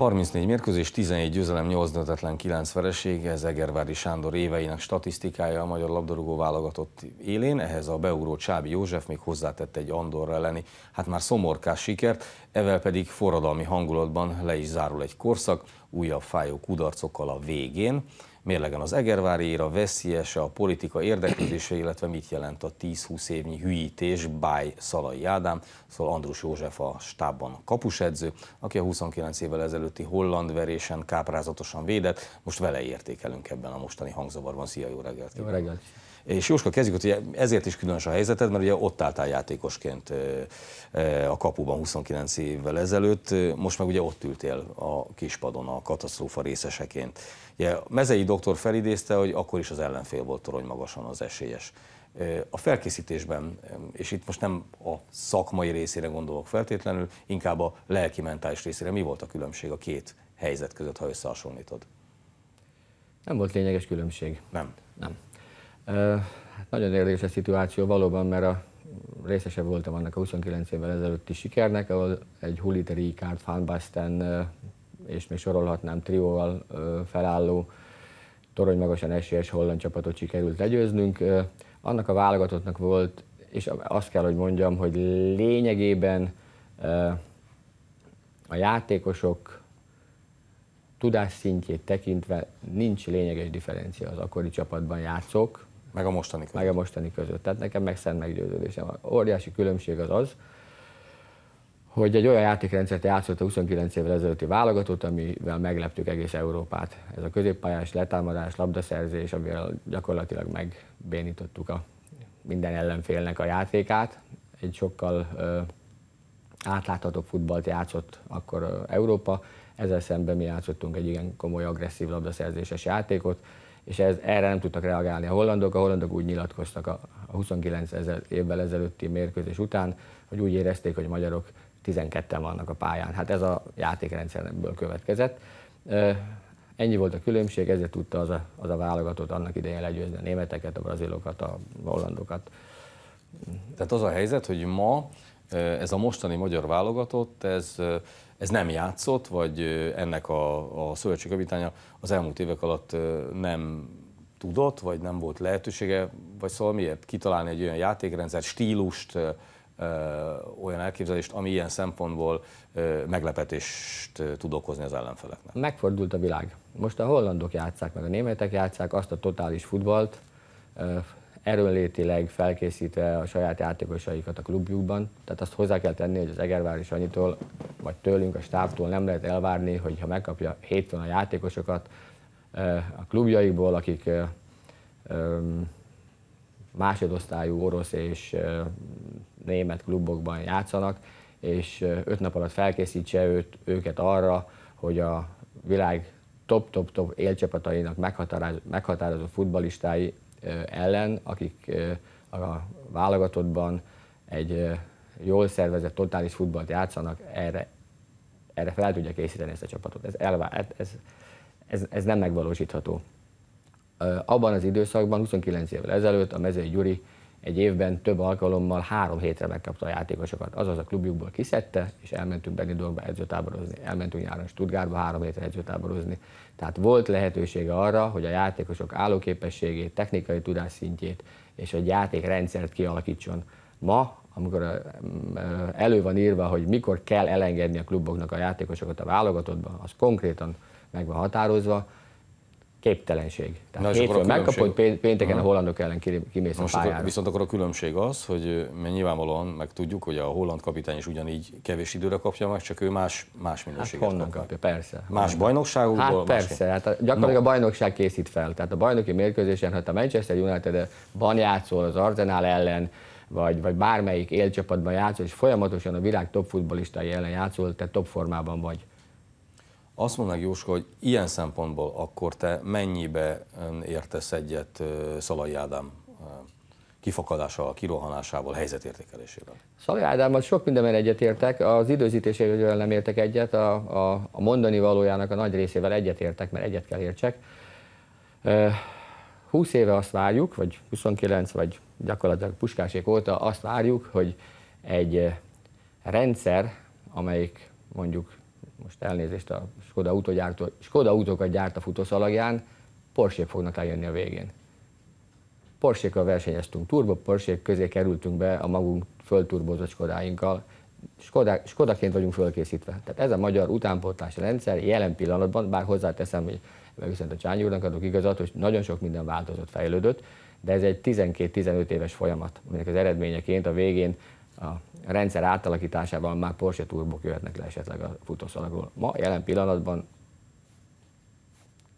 34 mérkőzés, 11 győzelem, 8 döntetlen, 9 vereség, ez Egervári Sándor éveinek statisztikája a magyar labdarúgó válogatott élén, ehhez a beugró Csábi József még hozzátett egy Andorra elleni, hát már szomorkás sikert, evel pedig forradalmi hangulatban le is zárul egy korszak, újabb fájó kudarcokkal a végén mérlegen az Egervári éra veszélyese a politika érdeklődése, illetve mit jelent a 10-20 évnyi hűítés, báj Szalai Ádám, szóval Andrus József a stábban kapusedző, aki a 29 évvel ezelőtti holland verésen káprázatosan védett, most vele értékelünk ebben a mostani hangzavarban. Szia, jó reggelt! Jó reggelt! És Jóska, kezdjük, hogy ezért is különös a helyzeted, mert ugye ott álltál játékosként a kapuban 29 évvel ezelőtt, most meg ugye ott ültél a kispadon a katasztrófa részeseként. Ugye Mezei doktor felidézte, hogy akkor is az ellenfél volt torony magasan az esélyes. A felkészítésben, és itt most nem a szakmai részére gondolok feltétlenül, inkább a lelki mentális részére, mi volt a különbség a két helyzet között, ha összehasonlítod? Nem volt lényeges különbség. Nem. Nem. Hát nagyon érdekes a szituáció valóban, mert a részese voltam annak a 29 évvel ezelőtti sikernek, ahol egy Huliter Ricard, Van Basten és még sorolhatnám trióval felálló torony magasan esélyes holland csapatot sikerült legyőznünk. Annak a válogatottnak volt, és azt kell, hogy mondjam, hogy lényegében a játékosok szintjét tekintve nincs lényeges differencia az akkori csapatban játszók, meg a mostani között. Meg a mostani között. Tehát nekem meg szent meggyőződésem. A óriási különbség az az, hogy egy olyan játékrendszert játszott a 29 évvel ezelőtti válogatott, amivel megleptük egész Európát. Ez a középpályás letámadás, labdaszerzés, amivel gyakorlatilag megbénítottuk a minden ellenfélnek a játékát. Egy sokkal ö, átláthatóbb futballt játszott akkor Európa. Ezzel szemben mi játszottunk egy igen komoly agresszív labdaszerzéses játékot, és ez, erre nem tudtak reagálni a hollandok. A hollandok úgy nyilatkoztak a, a 29 ezer évvel ezelőtti mérkőzés után, hogy úgy érezték, hogy magyarok 12-en vannak a pályán. Hát ez a játékrendszerből következett. Ennyi volt a különbség, ezért tudta az a, az a válogatott annak idején legyőzni a németeket, a brazilokat, a hollandokat. Tehát az a helyzet, hogy ma ez a mostani magyar válogatott, ez ez nem játszott, vagy ennek a, a szövetségi kapitánya az elmúlt évek alatt nem tudott, vagy nem volt lehetősége, vagy szóval miért kitalálni egy olyan játékrendszer, stílust, olyan elképzelést, ami ilyen szempontból meglepetést tud okozni az ellenfeleknek. Megfordult a világ. Most a hollandok játszák, meg a németek játszák azt a totális futballt, erőnlétileg felkészítve a saját játékosaikat a klubjukban. Tehát azt hozzá kell tenni, hogy az is annyitól, vagy tőlünk, a stábtól nem lehet elvárni, hogy ha megkapja hétfőn a játékosokat a klubjaikból, akik másodosztályú orosz és német klubokban játszanak, és öt nap alatt felkészítse őt, őket arra, hogy a világ top-top-top élcsapatainak meghatározó, meghatározó futbalistái ellen, akik a válogatottban egy jól szervezett, totális futballt játszanak, erre, erre fel tudja készíteni ezt a csapatot. Ez, elvá, ez, ez, ez nem megvalósítható. Abban az időszakban, 29 évvel ezelőtt a Mezei Gyuri egy évben több alkalommal három hétre megkapta a játékosokat. Azaz a klubjukból kiszedte, és elmentünk Benidormba edzőtáborozni. Elmentünk nyáron Stuttgartba három hétre edzőtáborozni. Tehát volt lehetősége arra, hogy a játékosok állóképességét, technikai tudás szintjét és egy játékrendszert kialakítson. Ma, amikor elő van írva, hogy mikor kell elengedni a kluboknak a játékosokat a válogatottban, az konkrétan meg van határozva, képtelenség. Tehát Na, hétfőn megkapod, pénteken a hollandok ellen kimész Most a pályára. Viszont akkor a különbség az, hogy mert nyilvánvalóan meg tudjuk, hogy a holland kapitány is ugyanígy kevés időre kapja meg, csak ő más, más hát minőséget hát honnan kapja, persze. Más bajnokságokból? Hát persze, hát a, gyakorlatilag no. a bajnokság készít fel. Tehát a bajnoki mérkőzésen, ha hát a Manchester united van játszol az Arsenal ellen, vagy, vagy bármelyik élcsapatban játszol, és folyamatosan a világ top futbolistai ellen játszol, te top formában vagy azt mondanak, Jóska, hogy ilyen szempontból akkor te mennyibe értesz egyet Szalai Ádám kifakadásával, kirohanásával, helyzetértékelésével? Szalai Ádámmal sok mindenben egyetértek, az időzítésével nem értek egyet, a, a, a mondani valójának a nagy részével egyetértek, mert egyet kell értsek. 20 éve azt várjuk, vagy 29, vagy gyakorlatilag puskásék óta azt várjuk, hogy egy rendszer, amelyik mondjuk most elnézést a Skoda, autogyártó, Skoda autókat gyárt a futószalagján, porsche fognak eljönni a végén. Porsche-kal versenyeztünk, turbo porsche közé kerültünk be a magunk fölturbozott Skodáinkkal. Skoda, Skodaként vagyunk fölkészítve. Tehát ez a magyar utánpótlási rendszer jelen pillanatban, bár hozzáteszem, hogy viszont a Csányi úrnak adok igazat, hogy nagyon sok minden változott, fejlődött, de ez egy 12-15 éves folyamat, aminek az eredményeként a végén a rendszer átalakításával már Porsche turbók jöhetnek le esetleg a futószalagról. Ma jelen pillanatban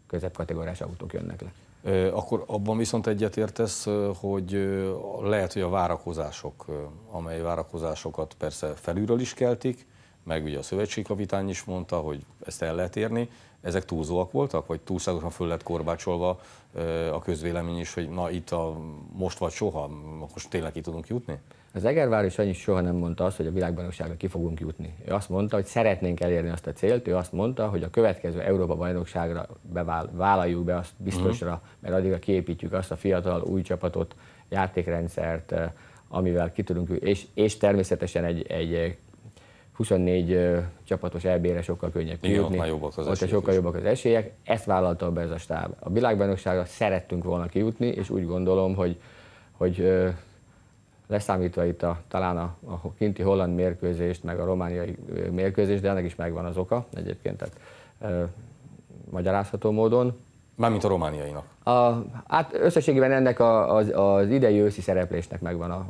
középkategóriás autók jönnek le. Akkor abban viszont egyetértesz, hogy lehet, hogy a várakozások, amely várakozásokat persze felülről is keltik, meg ugye a szövetségkapitány is mondta, hogy ezt el lehet érni, ezek túlzóak voltak, vagy túlságosan föl lett korbácsolva a közvélemény is, hogy na itt a most vagy soha, most tényleg ki tudunk jutni? Az is annyi soha nem mondta azt, hogy a világbajnokságra ki fogunk jutni. Ő azt mondta, hogy szeretnénk elérni azt a célt, ő azt mondta, hogy a következő Európa-bajnokságra bevál, vállaljuk be azt biztosra, uh-huh. mert addigra kiépítjük azt a fiatal új csapatot, játékrendszert, eh, amivel ki tudunk, és, és természetesen egy, egy 24 eh, eh, csapatos elbére sokkal könnyebb kijutni. Ott, jobbak az esélyek sokkal jobbak az esélyek. Ezt vállalta be ez a stáb. A világbajnokságra szerettünk volna kijutni, és úgy gondolom, hogy, hogy leszámítva itt a, talán a, a kinti holland mérkőzést, meg a romániai mérkőzést, de ennek is megvan az oka egyébként, tehát ö, magyarázható módon. Mármint a romániainak. A, hát összességében ennek a, az, az idei őszi szereplésnek megvan, a,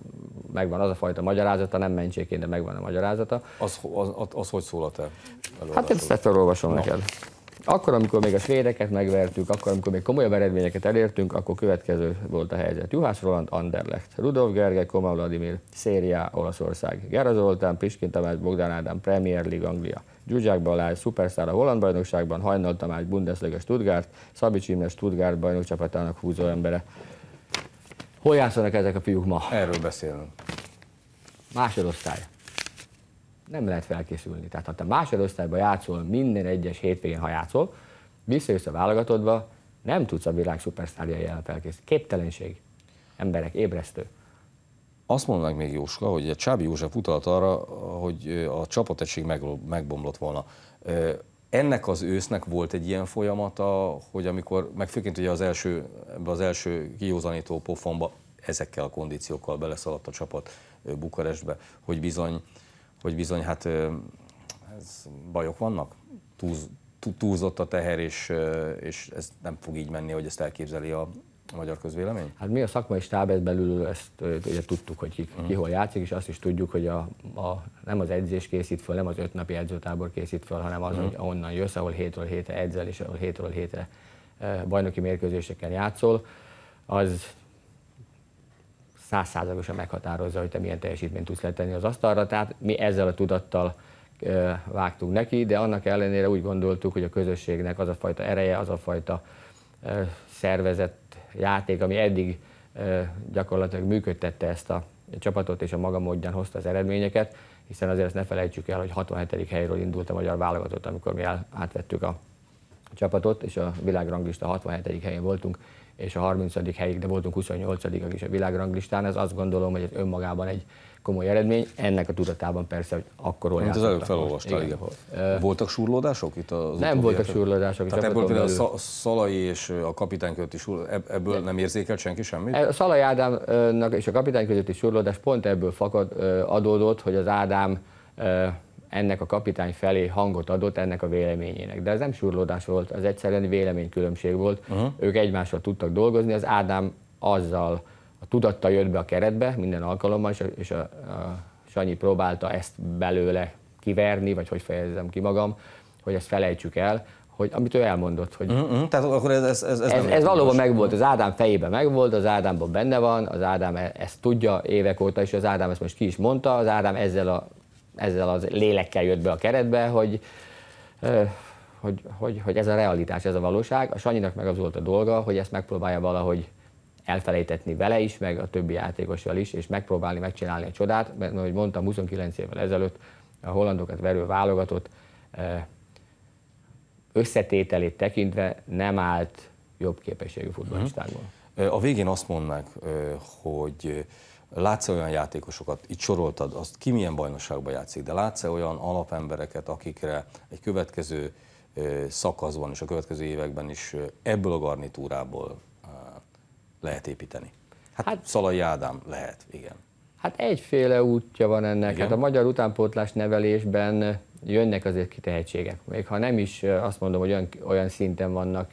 megvan az a fajta magyarázata, nem mentségként, de megvan a magyarázata. Az, az, az, az hogy szólat a Hát ezt, ezt elolvasom no. neked. Akkor, amikor még a svédeket megvertük, akkor, amikor még komolyabb eredményeket elértünk, akkor következő volt a helyzet. Juhász Roland, Anderlecht, Rudolf Gergely, Koma Vladimir, Széria, Olaszország, Gera Zoltán, Piskin Tamás, Bogdán Ádám, Premier League, Anglia, Gyurgyák Balázs, Szuperszár a Holland bajnokságban, Hajnal Tamás, Bundesliga Stuttgart, Szabi Imre Stuttgart bajnokcsapatának húzó embere. Hol játszanak ezek a fiúk ma? Erről beszélünk. Másodosztály nem lehet felkészülni. Tehát ha te másodosztályban játszol, minden egyes hétvégén, ha játszol, visszajössz a válogatodba, nem tudsz a világ szupersztárjai ellen felkészülni. Képtelenség. Emberek, ébresztő. Azt mondanak még Jóska, hogy Csábi József utalt arra, hogy a csapategység megbomlott volna. Ennek az ősznek volt egy ilyen folyamata, hogy amikor, meg főként ugye az első, az első kiózanító pofonba ezekkel a kondíciókkal beleszaladt a csapat Bukarestbe, hogy bizony hogy bizony hát ez, bajok vannak, Túlz, túlzott a teher, és, és ez nem fog így menni, hogy ezt elképzeli a, magyar közvélemény? Hát mi a szakmai stáb belül ezt ugye tudtuk, hogy ki, mhm. ki hol játszik, és azt is tudjuk, hogy a, a, nem az edzés készít föl, nem az öt napi edzőtábor készít föl, hanem az, mhm. hogy onnan jössz, ahol hétről hétre edzel, és ahol hétről hétre bajnoki mérkőzéseken játszol, az százszázalékosan meghatározza, hogy te milyen teljesítményt tudsz letenni az asztalra. Tehát mi ezzel a tudattal vágtunk neki, de annak ellenére úgy gondoltuk, hogy a közösségnek az a fajta ereje, az a fajta szervezett játék, ami eddig gyakorlatilag működtette ezt a csapatot és a maga módján hozta az eredményeket, hiszen azért ezt ne felejtsük el, hogy 67. helyről indult a magyar válogatott, amikor mi átvettük a csapatot, és a világranglista 67. helyén voltunk, és a 30. helyig, de voltunk 28 is a világranglistán, ez azt gondolom, hogy ez önmagában egy komoly eredmény, ennek a tudatában persze, hogy olyan. Mint az előbb felolvastál, igen. igen. Voltak súrlódások itt az Nem voltak súrlódások. Tehát ebből például a Szalai és a kapitány közötti súrlódás, ebből nem érzékelt senki semmit? A e, Szalai Ádámnak és a kapitány közötti súrlódás pont ebből fakad, adódott, hogy az Ádám ennek a kapitány felé hangot adott ennek a véleményének. De ez nem surlódás volt, az egyszerűen véleménykülönbség volt. Uh-huh. Ők egymással tudtak dolgozni, az Ádám azzal a tudatta jött be a keretbe minden alkalommal, és a, és a, a Sanyi próbálta ezt belőle kiverni, vagy hogy fejezzem ki magam, hogy ezt felejtsük el, hogy amit ő elmondott. Hogy uh-huh, uh-huh. tehát akkor ez, ez, ez, ez, ez, ez valóban megvolt, az Ádám fejében megvolt, az Ádámban benne van, az Ádám e, ezt tudja évek óta, és az Ádám ezt most ki is mondta, az Ádám ezzel a ezzel az lélekkel jött be a keretbe, hogy, hogy, hogy, hogy ez a realitás, ez a valóság. A Sanyinak meg az volt a dolga, hogy ezt megpróbálja valahogy elfelejtetni vele is, meg a többi játékossal is, és megpróbálni megcsinálni a csodát, mert ahogy mondtam, 29 évvel ezelőtt a hollandokat verő válogatott összetételét tekintve nem állt jobb képességű mhm. futballistákból. A végén azt mondnák, hogy látsz olyan játékosokat, itt soroltad azt, ki milyen bajnokságban játszik, de látsz olyan alapembereket, akikre egy következő szakaszban és a következő években is ebből a garnitúrából lehet építeni? Hát, hát Szalai Ádám lehet, igen. Hát egyféle útja van ennek. Igen. Hát a magyar utánpótlás nevelésben jönnek azért ki tehetségek. Még ha nem is azt mondom, hogy olyan, olyan szinten vannak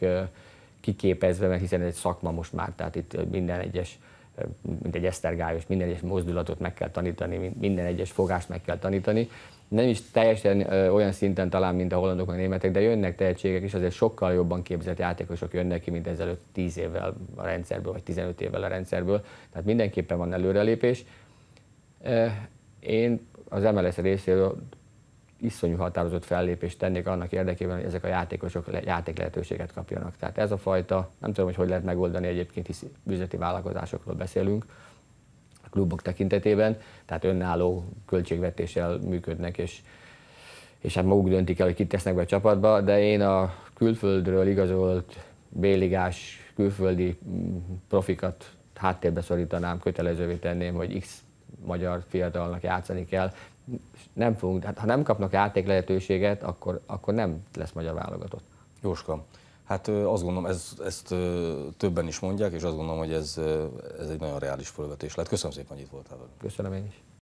kiképezve, mert hiszen ez egy szakma most már, tehát itt minden egyes mint egy esztergályos, minden egyes mozdulatot meg kell tanítani, minden egyes fogást meg kell tanítani. Nem is teljesen olyan szinten talán, mint a hollandok a németek, de jönnek tehetségek, és azért sokkal jobban képzett játékosok jönnek ki, mint ezelőtt 10 évvel a rendszerből, vagy 15 évvel a rendszerből. Tehát mindenképpen van előrelépés. Én az MLS részéről iszonyú határozott fellépést tennék annak érdekében, hogy ezek a játékosok le, játék lehetőséget kapjanak. Tehát ez a fajta, nem tudom, hogy hogy lehet megoldani egyébként, hisz üzleti vállalkozásokról beszélünk, a klubok tekintetében, tehát önálló költségvetéssel működnek, és, és hát maguk döntik el, hogy kit tesznek be a csapatba, de én a külföldről igazolt béligás külföldi mm, profikat háttérbe szorítanám, kötelezővé tenném, hogy X magyar fiatalnak játszani kell, nem fogunk, hát ha nem kapnak játék lehetőséget, akkor, akkor nem lesz magyar válogatott. Jóska, hát azt gondolom, ez, ezt többen is mondják, és azt gondolom, hogy ez, ez egy nagyon reális fölvetés lett. Köszönöm szépen, hogy itt voltál velünk. Köszönöm én is.